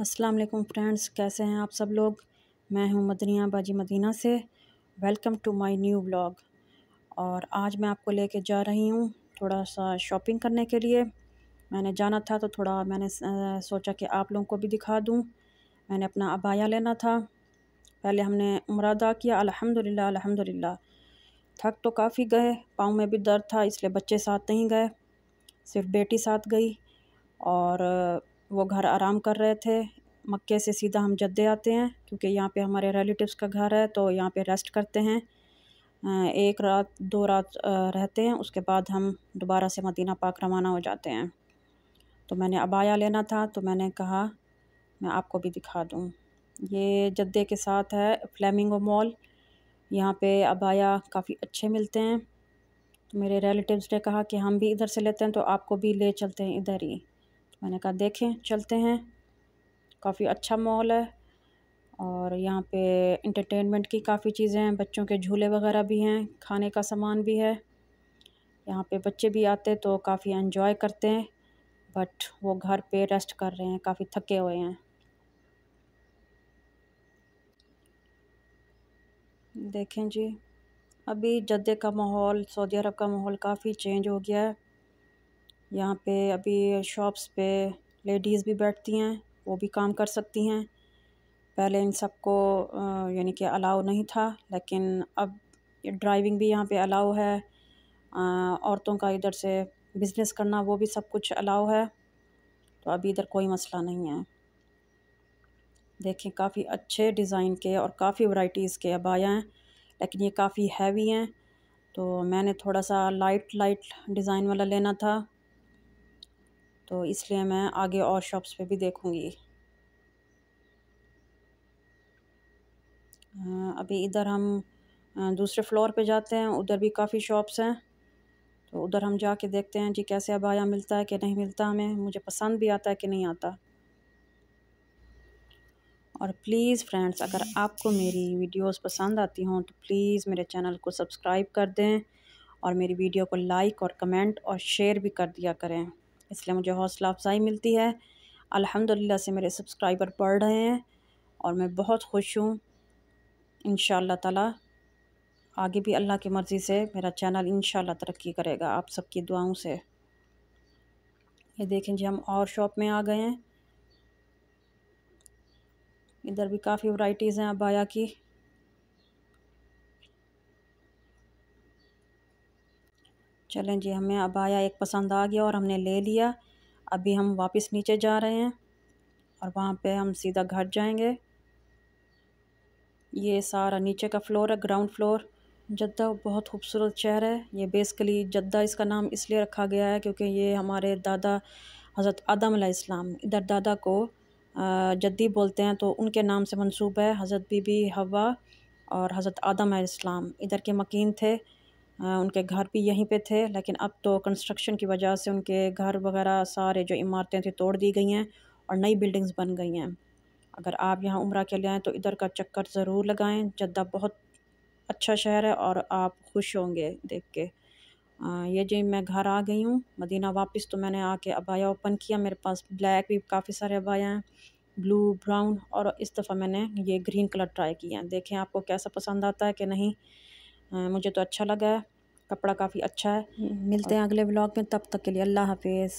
अस्सलाम वालेकुम फ्रेंड्स कैसे हैं आप सब लोग मैं हूं मदनिया बाजी मदीना से welcome to my new blog और आज मैं आपको लेके जा रही हूं थोड़ा सा शॉपिंग करने के लिए मैंने जाना था तो थोड़ा मैंने सोचा कि आप लोगों को भी दिखा दूं मैंने अपना अबाया लेना था पहले हमने उम्र अदा किया अलहमदिल्ला अलहमदिल्ला थक तो काफ़ी गए पाँव में भी दर्द था इसलिए बच्चे साथ नहीं गए सिर्फ बेटी साथ गई और वो घर आराम कर रहे थे मक्के से सीधा हम जद्दे आते हैं क्योंकि यहाँ पे हमारे रिलेटिव्स का घर है तो यहाँ पे रेस्ट करते हैं एक रात दो रात रहते हैं उसके बाद हम दोबारा से मदीना पाक रवाना हो जाते हैं तो मैंने अबाया लेना था तो मैंने कहा मैं आपको भी दिखा दूँ ये जद्दे के साथ है फ्लेमिंगो मॉल यहाँ पे अबाया काफ़ी अच्छे मिलते हैं तो मेरे रिलेटिव्स ने कहा कि हम भी इधर से लेते हैं तो आपको भी ले चलते हैं इधर ही मैंने कहा देखें चलते हैं काफ़ी अच्छा मॉल है और यहाँ पे इंटरटेनमेंट की काफ़ी चीज़ें हैं बच्चों के झूले वगैरह भी हैं खाने का सामान भी है यहाँ पे बच्चे भी आते तो काफ़ी एंजॉय करते हैं बट वो घर पे रेस्ट कर रहे हैं काफ़ी थके हुए हैं देखें जी अभी जद्दे का माहौल सऊदी अरब का माहौल काफ़ी चेंज हो गया है यहाँ पे अभी शॉप्स पे लेडीज़ भी बैठती हैं वो भी काम कर सकती हैं पहले इन सबको यानी कि अलाउ नहीं था लेकिन अब ड्राइविंग भी यहाँ पे अलाउ है औरतों का इधर से बिज़नेस करना वो भी सब कुछ अलाउ है तो अभी इधर कोई मसला नहीं है देखें काफ़ी अच्छे डिज़ाइन के और काफ़ी वराइटीज़ के अब आया हैं लेकिन ये काफ़ी हैवी हैं तो मैंने थोड़ा सा लाइट लाइट डिज़ाइन वाला लेना था तो इसलिए मैं आगे और शॉप्स पे भी देखूँगी अभी इधर हम दूसरे फ्लोर पे जाते हैं उधर भी काफ़ी शॉप्स हैं तो उधर हम जा देखते हैं जी कैसे अबाया मिलता है कि नहीं मिलता हमें मुझे पसंद भी आता है कि नहीं आता और प्लीज़ फ्रेंड्स अगर आपको मेरी वीडियोस पसंद आती हों तो प्लीज़ मेरे चैनल को सब्सक्राइब कर दें और मेरी वीडियो को लाइक और कमेंट और शेयर भी कर दिया करें इसलिए मुझे हौसला अफजाई मिलती है अल्हम्दुलिल्लाह से मेरे सब्सक्राइबर बढ़ रहे हैं और मैं बहुत खुश हूँ इन ताला आगे भी अल्लाह की मर्ज़ी से मेरा चैनल इन तरक्की करेगा आप सबकी दुआओं से ये देखें जी हम और शॉप में आ गए हैं इधर भी काफ़ी वैरायटीज़ हैं अबाया की चलें जी हमें अब आया एक पसंद आ गया और हमने ले लिया अभी हम वापस नीचे जा रहे हैं और वहाँ पे हम सीधा घर जाएंगे ये सारा नीचे का फ्लोर है ग्राउंड फ्लोर जद्दा बहुत खूबसूरत शहर है ये बेसिकली जद्दा इसका नाम इसलिए रखा गया है क्योंकि ये हमारे दादा हज़रत आदम इस्लाम इधर दादा को जद्दी बोलते हैं तो उनके नाम से मंसूब है हज़रत बीबी हवा और हज़रत आदम इस्लाम इधर के मकीन थे उनके घर भी यहीं पे थे लेकिन अब तो कंस्ट्रक्शन की वजह से उनके घर वगैरह सारे जो इमारतें थी तोड़ दी गई हैं और नई बिल्डिंग्स बन गई हैं अगर आप यहाँ उम्र के लिए आएँ तो इधर का चक्कर ज़रूर लगाएं जद्दा बहुत अच्छा शहर है और आप खुश होंगे देख के आ, ये जी मैं घर आ गई हूँ मदीना वापस तो मैंने आके अबाया ओपन किया मेरे पास ब्लैक भी काफ़ी सारे अबाया हैं ब्लू ब्राउन और इस दफ़ा मैंने ये ग्रीन कलर ट्राई किया है देखें आपको कैसा पसंद आता है कि नहीं मुझे तो अच्छा लगा है कपड़ा काफ़ी अच्छा है मिलते हैं अगले ब्लॉग में तब तक के लिए अल्लाह हाफिज़